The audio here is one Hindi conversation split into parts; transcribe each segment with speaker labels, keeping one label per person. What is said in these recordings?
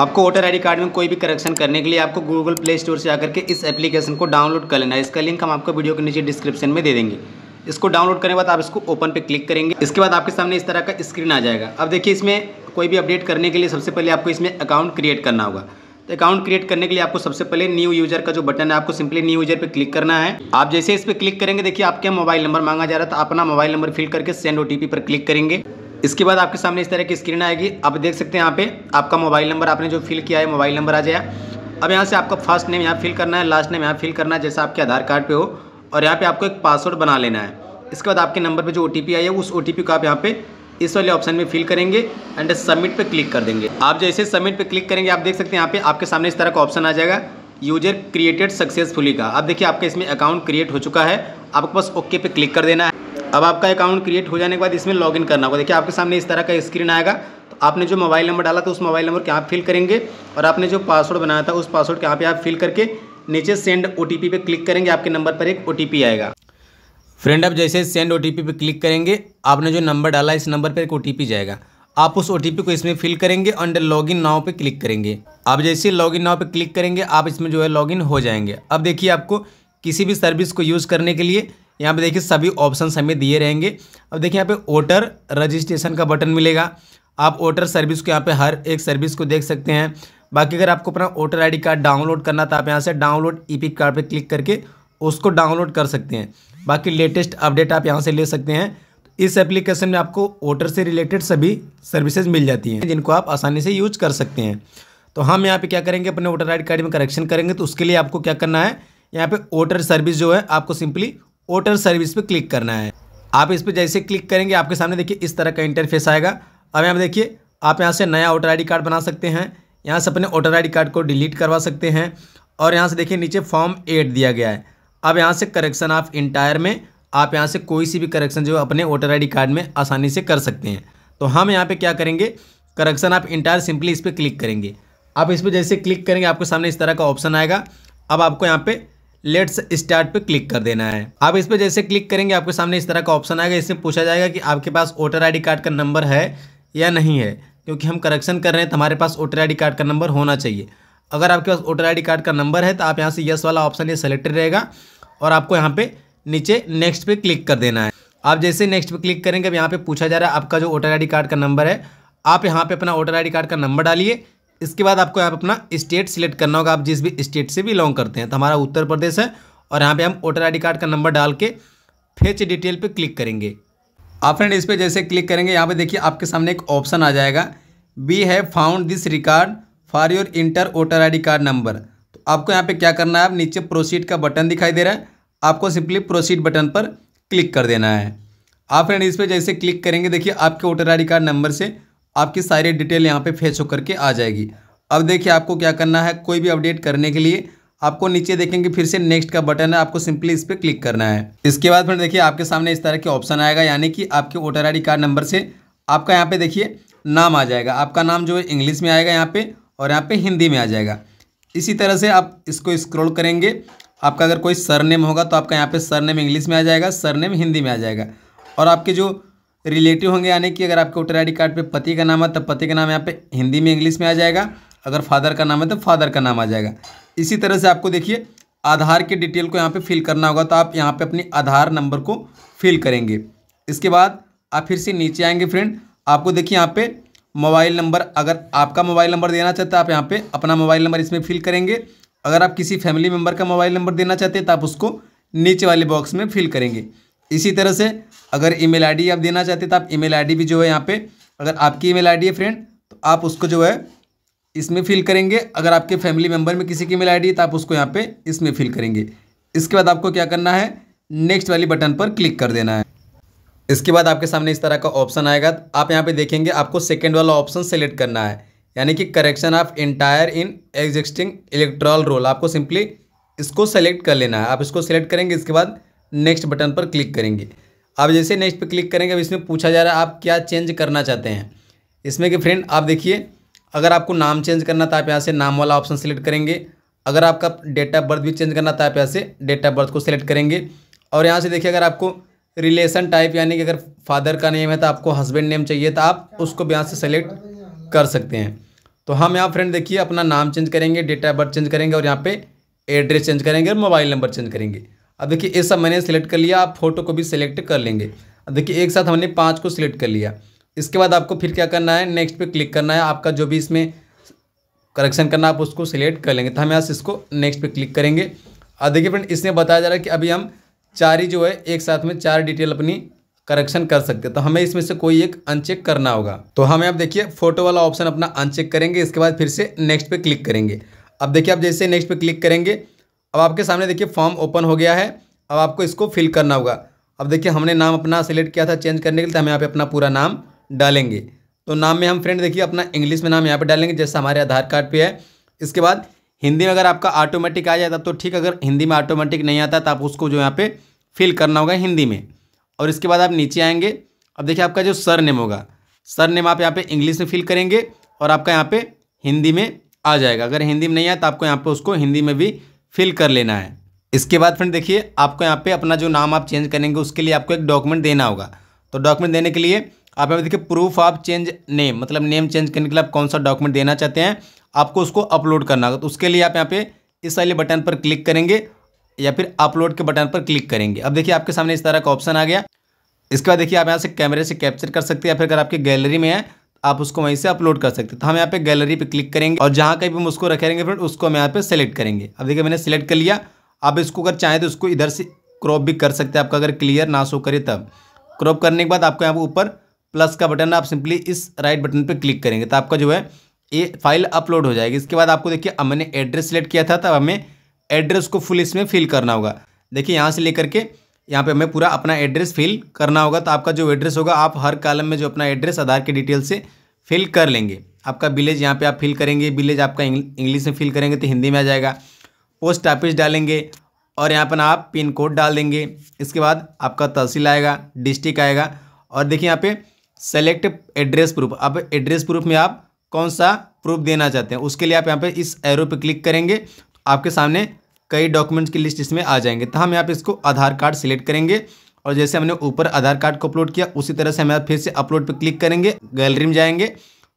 Speaker 1: आपको वोटर आईडी कार्ड में कोई भी करेक्शन करने के लिए आपको गूगल प्ले स्टोर से आकर के इस एप्लीकेशन को डाउनलोड कर लेना है इसका लिंक हम आपको वीडियो के नीचे डिस्क्रिप्शन में दे देंगे इसको डाउनलोड करने के बाद आप इसको ओपन पे क्लिक करेंगे इसके बाद आपके सामने इस तरह का स्क्रीन आ जाएगा अब देखिए इसमें कोई भी अपडेट करने के लिए सबसे पहले आपको इसमें अकाउंट क्रिएट करना होगा तो अकाउंट क्रिएट करने के लिए आपको सबसे पहले न्यू यूजर का जो बटन है आपको सिंपली न्यू यूजर पे क्लिक करना है आप जैसे इस पर क्लिक करेंगे देखिए आपके मोबाइल नंबर मांगा जा रहा है तो अपना मोबाइल नंबर फिल करके सेंड ओटीपी पर क्लिक करेंगे इसके बाद आपके सामने इस तरह की स्क्रीन आएगी आप देख सकते हैं यहाँ पे आपका मोबाइल नंबर आपने जो फिल किया है मोबाइल नंबर आ जाए अब यहाँ से आपका फर्स्ट नेम यहाँ फिल करना है लास्ट नेम यहाँ फिल करना है जैसा आपके आधार कार्ड पे हो और यहाँ पे आपको एक पासवर्ड बना लेना है इसके बाद आपके नंबर पे जो ओ आई है उस ओ को आप यहाँ पे इस वाले ऑप्शन में फिल करेंगे एंड सबमिट पर क्लिक कर देंगे आप जैसे सबमिट पर क्लिक करेंगे आप देख सकते हैं यहाँ पे आपके सामने इस तरह का ऑप्शन आ जाएगा यूजर क्रिएटेड सक्सेसफुली का अब देखिए आपका इसमें अकाउंट क्रिएट हो चुका है आपको बस ओके पे क्लिक कर देना है अब आपका अकाउंट क्रिएट हो जाने के बाद इसमें लॉगिन करना होगा देखिए आपके सामने इस तरह का स्क्रीन आएगा तो आपने जो मोबाइल नंबर डाला था उस मोबाइल नंबर के आप फिल करेंगे और आपने जो पासवर्ड बनाया था उस पासवर्ड के यहाँ पे आप फिल करके नीचे सेंड ओ टी पे क्लिक करेंगे आपके नंबर पर एक ओ आएगा फ्रेंड आप जैसे सेंड ओ पे क्लिक करेंगे आपने जो नंबर डाला इस नंबर पर एक ओ जाएगा आप उस ओ को इसमें फिल करेंगे अंडर लॉग इन नाव पर क्लिक करेंगे आप जैसे लॉग इन नाव पर क्लिक करेंगे आप इसमें जो है लॉगिन हो जाएंगे अब देखिए आपको किसी भी सर्विस को यूज़ करने के लिए यहाँ पे देखिए सभी ऑप्शन हमें दिए रहेंगे अब देखिए यहाँ पे वोटर रजिस्ट्रेशन का बटन मिलेगा आप वोटर सर्विस को यहाँ पे हर एक सर्विस को देख सकते हैं बाकी अगर आपको अपना वोटर आईडी कार्ड डाउनलोड करना तो आप यहाँ से डाउनलोड ई पिक कार्ड पर क्लिक करके उसको डाउनलोड कर सकते हैं बाकी लेटेस्ट अपडेट आप यहाँ से ले सकते हैं इस एप्लीकेशन में आपको वोटर से रिलेटेड सभी सर्विसेज मिल जाती हैं जिनको आप आसानी से यूज कर सकते हैं तो हम यहाँ पे क्या करेंगे अपने वोटर आई कार्ड में करेक्शन करेंगे तो उसके लिए आपको क्या करना है यहाँ पे वोटर सर्विस जो है आपको सिंपली वोटर सर्विस पर क्लिक करना है आप इस पर जैसे क्लिक करेंगे आपके सामने देखिए इस तरह का इंटरफेस आएगा अब यहाँ पर देखिए आप यहाँ से नया वोटर आई कार्ड बना सकते हैं यहाँ से अपने वोटर आई कार्ड को डिलीट करवा सकते हैं और यहाँ से देखिए नीचे फॉर्म एट दिया गया है अब यहाँ से करेक्शन ऑफ इंटायर में आप यहाँ से कोई सी भी करेक्शन जो अपने वोटर आई कार्ड में आसानी से कर सकते हैं तो हम यहाँ पर क्या करेंगे करेक्शन ऑफ इंटायर सिंपली इस पर क्लिक करेंगे आप इस पर जैसे क्लिक करेंगे आपके सामने इस तरह का ऑप्शन आएगा अब आपको यहाँ पर लेट्स स्टार्ट पे क्लिक कर देना है आप इस पर जैसे क्लिक करेंगे आपके सामने इस तरह का ऑप्शन आएगा इसमें पूछा जाएगा कि आपके पास वोटर आई कार्ड का नंबर है या नहीं है क्योंकि हम करेक्शन कर रहे हैं तो हमारे पास वोटर आई कार्ड का नंबर होना चाहिए अगर आपके पास वोटर आई कार्ड का नंबर है तो आप यहाँ से यस वाला ऑप्शन ये सेलेक्टेड रहेगा और आपको यहाँ पर नीचे नेक्स्ट पर क्लिक कर देना है आप जैसे नेक्स्ट पर क्लिक करेंगे अब यहाँ पर पूछा जा रहा है आपका जो वोटर आई कार्ड का नंबर है आप यहाँ पर अपना वोटर आई कार्ड का नंबर डालिए इसके बाद आपको आप अपना स्टेट सिलेक्ट करना होगा आप जिस भी स्टेट से बिलोंग करते हैं तो हमारा उत्तर प्रदेश है और यहाँ पे हम वोटर आईडी कार्ड का नंबर डाल के फेच डिटेल पे क्लिक करेंगे आप फ्रेंड इस पर जैसे क्लिक करेंगे यहाँ पे देखिए आपके सामने एक ऑप्शन आ जाएगा we have found this record for your enter voter I card number तो आपको यहाँ पर क्या करना है आप नीचे प्रोसीड का बटन दिखाई दे रहा है आपको सिंपली प्रोसीड बटन पर क्लिक कर देना है आप फ्रेंड इस पर जैसे क्लिक करेंगे देखिए आपके वोटर आई कार्ड नंबर से आपकी सारी डिटेल यहाँ पे फेच होकर के आ जाएगी अब देखिए आपको क्या करना है कोई भी अपडेट करने के लिए आपको नीचे देखेंगे फिर से नेक्स्ट का बटन है आपको सिंपली इस पर क्लिक करना है इसके बाद फिर देखिए आपके सामने इस तरह के ऑप्शन आएगा यानी कि आपके वोटर आई कार्ड नंबर से आपका यहाँ पे देखिए नाम आ जाएगा आपका नाम जो है इंग्लिश में आएगा यहाँ पे और यहाँ पे हिंदी में आ जाएगा इसी तरह से आप इसको स्क्रॉल करेंगे आपका अगर कोई सरनेम होगा तो आपका यहाँ पे सरनेम इंग्लिश में आ जाएगा सरनेम हिंदी में आ जाएगा और आपके जो रिलेटिव होंगे यानी कि अगर आपके वोटर आई कार्ड पर पति का नाम है तो पति का नाम यहाँ पर हिंदी में इंग्लिश में आ जाएगा अगर फादर का नाम है तो फादर का नाम आ जाएगा इसी तरह से आपको देखिए आधार के डिटेल को यहाँ पे फिल करना होगा तो आप यहाँ पे अपने आधार नंबर को फिल करेंगे इसके बाद आप फिर से नीचे आएंगे फ्रेंड आपको देखिए यहाँ पे मोबाइल नंबर अगर आपका मोबाइल नंबर देना चाहते हैं आप यहाँ पे अपना मोबाइल नंबर इसमें फिल करेंगे अगर आप किसी फैमिली मेम्बर का मोबाइल नंबर देना चाहते हैं तो आप उसको नीचे वाले बॉक्स में फिल करेंगे इसी तरह से अगर ईमेल आईडी आप देना चाहते तो आप ईमेल आईडी भी जो है यहाँ पे अगर आपकी ईमेल आईडी है फ्रेंड तो आप उसको जो है इसमें फिल करेंगे अगर आपके फैमिली मेम्बर में किसी की ईमेल आईडी है तो आप उसको यहाँ पे इसमें फिल करेंगे इसके बाद आपको क्या करना है नेक्स्ट वाली बटन पर क्लिक कर देना है इसके बाद आपके सामने इस तरह का ऑप्शन आएगा तो आप यहाँ पे देखेंगे आपको सेकेंड वाला ऑप्शन सेलेक्ट करना है यानी कि correction of entire in existing electoral roll आपको सिंपली इसको सेलेक्ट कर लेना है आप इसको सेलेक्ट करेंगे इसके बाद नेक्स्ट बटन पर क्लिक करेंगे आप जैसे नेक्स्ट पर क्लिक करेंगे अब इसमें पूछा जा रहा है आप क्या चेंज करना चाहते हैं इसमें कि फ्रेंड आप देखिए अगर आपको नाम चेंज करना था आप यहाँ से नाम वाला ऑप्शन सेलेक्ट करेंगे अगर आपका डेट ऑफ बर्थ भी चेंज करना था आप यहाँ से डेट ऑफ बर्थ को सिलेक्ट करेंगे और यहाँ से देखिए अगर आपको रिलेशन टाइप यानी कि अगर फादर का नेम है तो आपको हस्बैंड नेम चाहिए तो आप उसको भी यहाँ से सेलेक्ट कर सकते हैं तो हम यहाँ फ्रेंड देखिए अपना नाम चेंज करेंगे डेट ऑफ बर्थ चेंज करेंगे और यहाँ पे एड्रेस चेंज करेंगे और मोबाइल नंबर चेंज करेंगे अब देखिए ये सब मैंने सेलेक्ट कर लिया आप फोटो को भी सिलेक्ट कर लेंगे अब देखिए एक साथ हमने पाँच को सिलेक्ट कर लिया इसके बाद आपको फिर क्या करना है नेक्स्ट पे क्लिक करना है आपका जो भी इसमें करेक्शन करना आप उसको सिलेक्ट कर लेंगे तो हम यहाँ इसको नेक्स्ट पे क्लिक करेंगे और देखिए फ्रेंड इसमें बताया जा रहा है कि अभी हम चार ही जो है एक साथ में चार डिटेल अपनी करेक्शन कर सकते हैं तो हमें इसमें से कोई एक अनचेक करना होगा तो हमें आप देखिए फोटो वाला ऑप्शन अपना अनचेक करेंगे इसके बाद फिर से नेक्स्ट पर क्लिक करेंगे अब देखिए आप जैसे नेक्स्ट पर क्लिक करेंगे अब आपके सामने देखिए फॉर्म ओपन हो गया है अब आपको इसको फिल करना होगा अब देखिए हमने नाम अपना सेलेक्ट किया था चेंज करने के लिए तो हम यहाँ पे अपना पूरा नाम डालेंगे तो नाम में हम फ्रेंड देखिए अपना इंग्लिश में नाम यहाँ पे डालेंगे जैसे हमारे आधार कार्ड पे है इसके बाद हिंदी में अगर आपका ऑटोमेटिक आ जाए तब तो ठीक अगर हिंदी में ऑटोमेटिक नहीं आता तो आप उसको जो यहाँ पे फिल करना होगा हिंदी में और इसके बाद आप नीचे आएंगे अब देखिए आपका जो सर नेम होगा सर नेम आप यहाँ पे इंग्लिश में फिल करेंगे और आपका यहाँ पे हिंदी में आ जाएगा अगर हिंदी में नहीं आया तो आपको यहाँ पर उसको हिंदी में भी फिल कर लेना है इसके बाद फ्रेंड देखिए आपको यहाँ पे अपना जो नाम आप चेंज करेंगे उसके लिए आपको एक डॉक्यूमेंट देना होगा तो डॉक्यूमेंट देने के लिए आप यहाँ देखिए प्रूफ ऑफ चेंज नेम मतलब नेम चेंज करने के लिए आप कौन सा डॉक्यूमेंट देना चाहते हैं आपको उसको अपलोड करना होगा तो उसके लिए आप यहाँ पे इस वाले बटन पर क्लिक करेंगे या फिर अपलोड के बटन पर क्लिक करेंगे अब देखिए आपके सामने इस तरह का ऑप्शन आ गया इसके बाद देखिए आप यहाँ से कैमरे से कैप्चर कर सकते हैं या फिर अगर आपकी गैलरी में है आप उसको वहीं से अपलोड कर सकते हैं तो हम यहाँ पे गैलरी पे क्लिक करेंगे और जहाँ कहीं भी हम उसको रखेंगे फ्रेंड उसको हम यहाँ पे सेलेक्ट करेंगे अब देखिए मैंने सेलेक्ट कर लिया आप इसको अगर चाहें तो उसको इधर से क्रॉप भी कर सकते हैं आपका अगर क्लियर ना सो करे तब क्रॉप करने के बाद आपको यहाँ पर ऊपर प्लस का बटन आप सिंपली इस राइट बटन पर क्लिक करेंगे तो आपका जो है ये फाइल अपलोड हो जाएगी इसके बाद आपको देखिए मैंने एड्रेस सेलेक्ट किया था तब हमें एड्रेस को फुल इसमें फिल करना होगा देखिए यहाँ से लेकर के यहाँ पे हमें पूरा अपना एड्रेस फिल करना होगा तो आपका जो एड्रेस होगा आप हर कॉलम में जो अपना एड्रेस आधार के डिटेल से फिल कर लेंगे आपका विलेज यहाँ पे आप फिल करेंगे विलेज आपका इंग्लिश में फिल करेंगे तो हिंदी में आ जाएगा पोस्ट ऑफिस डालेंगे और यहाँ पर आप पिन कोड डाल देंगे इसके बाद आपका तहसील आएगा डिस्ट्रिक्ट आएगा और देखिए यहाँ पर सेलेक्ट एड्रेस प्रूफ अब एड्रेस प्रूफ में आप कौन सा प्रूफ देना चाहते हैं उसके लिए आप यहाँ पर इस एरो पर क्लिक करेंगे आपके सामने कई डॉक्यूमेंट्स की लिस्ट इसमें आ जाएंगे तो हम यहाँ पे इसको आधार कार्ड सिलेक्ट करेंगे और जैसे हमने ऊपर आधार कार्ड को अपलोड किया उसी तरह से हम यहाँ फिर से अपलोड पर क्लिक करेंगे गैलरी में जाएंगे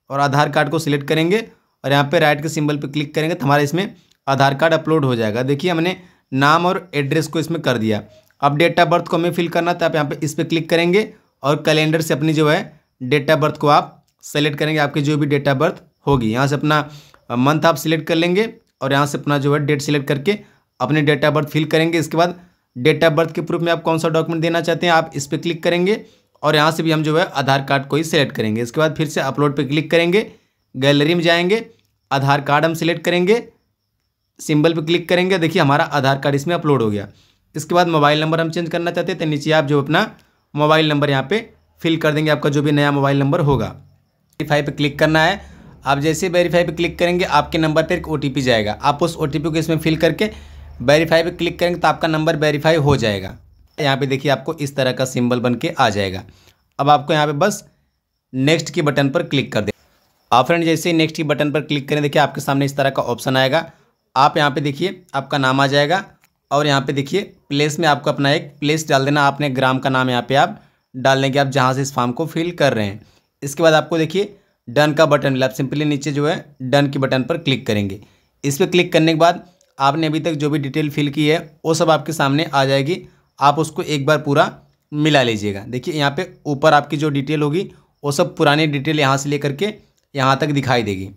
Speaker 1: और आधार कार्ड को सिलेक्ट करेंगे और यहाँ पर राइट के सिंबल पर क्लिक करेंगे तो हमारा इसमें आधार कार्ड अपलोड हो जाएगा देखिए हमने नाम और एड्रेस को इसमें कर दिया अब डेट ऑफ बर्थ को हमें फिल करना तो आप यहाँ पर इस पर क्लिक करेंगे और कैलेंडर से अपनी जो है डेट ऑफ बर्थ को आप सेलेक्ट करेंगे आपकी जो भी डेट ऑफ बर्थ होगी यहाँ से अपना मंथ आप सिलेक्ट कर लेंगे और यहाँ से अपना जो है डेट सिलेक्ट करके अपने डेट ऑफ बर्थ फिल करेंगे इसके बाद डेट ऑफ बर्थ के प्रूफ में आप कौन सा डॉक्यूमेंट देना चाहते हैं आप इस पर क्लिक करेंगे और यहाँ से भी हम जो है आधार कार्ड को ही सिलेक्ट करेंगे इसके बाद फिर से अपलोड पर क्लिक करेंगे गैलरी में जाएंगे आधार कार्ड हम सिलेक्ट करेंगे सिंबल पर क्लिक करेंगे देखिए हमारा आधार कार्ड इसमें अपलोड हो गया इसके बाद मोबाइल नंबर हम चेंज करना चाहते हैं तो नीचे आप जो अपना मोबाइल नंबर यहाँ पे फिल कर देंगे आपका जो भी नया मोबाइल नंबर होगा वेरीफाई पे क्लिक करना है आप जैसे वेरीफाई पे क्लिक करेंगे आपके नंबर पर एक ओ जाएगा आप उस ओ को इसमें फिल करके वेरीफाई पर क्लिक करेंगे तो आपका नंबर वेरीफाई हो जाएगा यहाँ पे देखिए आपको इस तरह का सिंबल बन के आ जाएगा अब आपको यहाँ पे बस नेक्स्ट के बटन पर क्लिक कर दें आप हाँ फ्रेंड जैसे ही नेक्स्ट के बटन पर क्लिक करें देखिए आपके सामने इस तरह का ऑप्शन आएगा आप यहाँ पे देखिए आपका नाम आ जाएगा और यहाँ पे देखिए प्लेस में आपको अपना एक प्लेस डाल देना आपने ग्राम का नाम यहाँ पे आप डाल देंगे आप जहाँ से इस फॉर्म को फिल कर रहे हैं इसके बाद आपको देखिए डन का बटन मिला आप सिंपली नीचे जो है डन के बटन पर क्लिक करेंगे इस पर क्लिक करने के बाद आपने अभी तक जो भी डिटेल फिल की है वो सब आपके सामने आ जाएगी आप उसको एक बार पूरा मिला लीजिएगा देखिए यहाँ पे ऊपर आपकी जो डिटेल होगी वो सब पुरानी डिटेल यहाँ से लेकर के यहाँ तक दिखाई देगी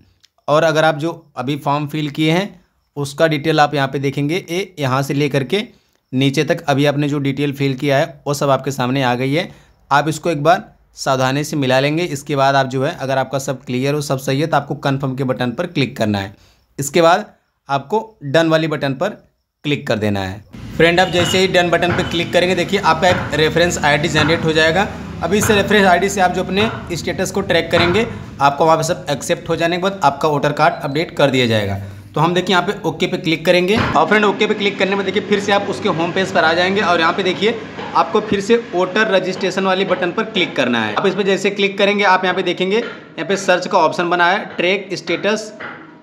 Speaker 1: और अगर आप जो अभी फॉर्म फिल किए हैं उसका डिटेल आप यहाँ पे देखेंगे ये यहाँ से लेकर के नीचे तक अभी आपने जो डिटेल फिल किया है वो सब आपके सामने आ गई है आप इसको एक बार सावधानी से मिला लेंगे इसके बाद आप जो है अगर आपका सब क्लियर हो सब सही है तो आपको कन्फर्म के बटन पर क्लिक करना है इसके बाद आपको डन वाली बटन पर क्लिक कर देना है फ्रेंड आप जैसे ही डन बटन पर क्लिक करेंगे देखिए आपका एक रेफरेंस आईडी जनरेट हो जाएगा अभी इस रेफरेंस आईडी से आप जो अपने स्टेटस को ट्रैक करेंगे आपको वहाँ पर सब एक्सेप्ट हो जाने के बाद आपका वोटर कार्ड अपडेट कर दिया जाएगा तो हम देखिए यहाँ पे ओके पे क्लिक करेंगे और फ्रेंड ओके पे क्लिक करने में देखिए फिर से आप उसके होम पेज पर आ जाएंगे और यहाँ पे देखिए आपको फिर से वोटर रजिस्ट्रेशन वाली बटन पर क्लिक करना है आप इस पर जैसे क्लिक करेंगे आप यहाँ पे देखेंगे यहाँ पे सर्च का ऑप्शन बना है track status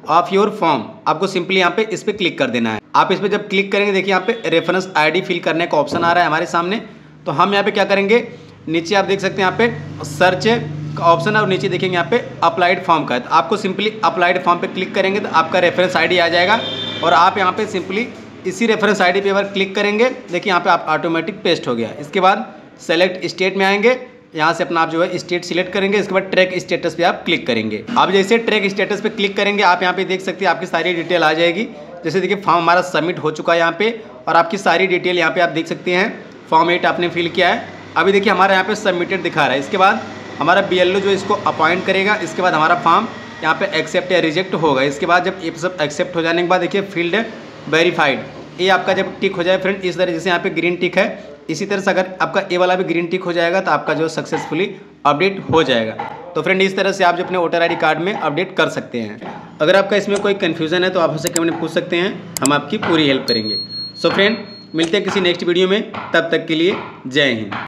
Speaker 1: of your form आपको सिंपली यहाँ पे इस पर क्लिक कर देना है आप इस पर जब क्लिक करेंगे देखिए यहाँ पे रेफरेंस आईडी फिल करने का ऑप्शन आ रहा है हमारे सामने तो हम यहाँ पे क्या करेंगे नीचे आप देख सकते हैं यहाँ पे सर्च का ऑप्शन है और नीचे देखेंगे यहाँ पे अप्लाइड फॉर्म का है तो आपको सिंपली अप्लाइड फॉर्म पर क्लिक करेंगे तो आपका रेफरेंस आई आ जाएगा और आप यहाँ पर सिंपली इसी रेफरेंस डी पे अगर क्लिक करेंगे देखिए यहाँ पर आप ऑटोमेटिक पेस्ट हो गया इसके बाद सेलेक्ट स्टेट में आएंगे यहाँ से अपना आप जो है स्टेट सिलेक्ट करेंगे इसके बाद ट्रैक स्टेटस पे आप क्लिक करेंगे आप जैसे ट्रैक स्टेटस पे क्लिक करेंगे आप यहाँ पे देख सकते हैं आपकी सारी डिटेल आ जाएगी जैसे देखिए फॉर्म हमारा सबमिट हो चुका है यहाँ पे और आपकी सारी डिटेल यहाँ पे आप देख सकते हैं फॉर्म एट आपने फिल किया है अभी देखिए हमारा यहाँ पे सबमिटेड दिखा रहा है इसके बाद हमारा बी जो इसको अपॉइंट करेगा इसके बाद हमारा फॉर्म यहाँ पर एक्सेप्ट या रिजेक्ट होगा इसके बाद जब ये सब एक्सेप्ट हो जाने के बाद देखिए फील्ड वेरीफाइड ये आपका जब टिक हो जाए फ्रेंड इस तरह जैसे यहाँ पे ग्रीन टिक है इसी तरह से अगर आपका ए वाला भी ग्रीन टिक हो जाएगा तो आपका जो सक्सेसफुली अपडेट हो जाएगा तो फ्रेंड इस तरह से आप जो अपने वोटर आई कार्ड में अपडेट कर सकते हैं अगर आपका इसमें कोई कन्फ्यूज़न है तो आप हमसे कमेंट पूछ सकते हैं हम आपकी पूरी हेल्प करेंगे सो so फ्रेंड मिलते हैं किसी नेक्स्ट वीडियो में तब तक के लिए जय हिंद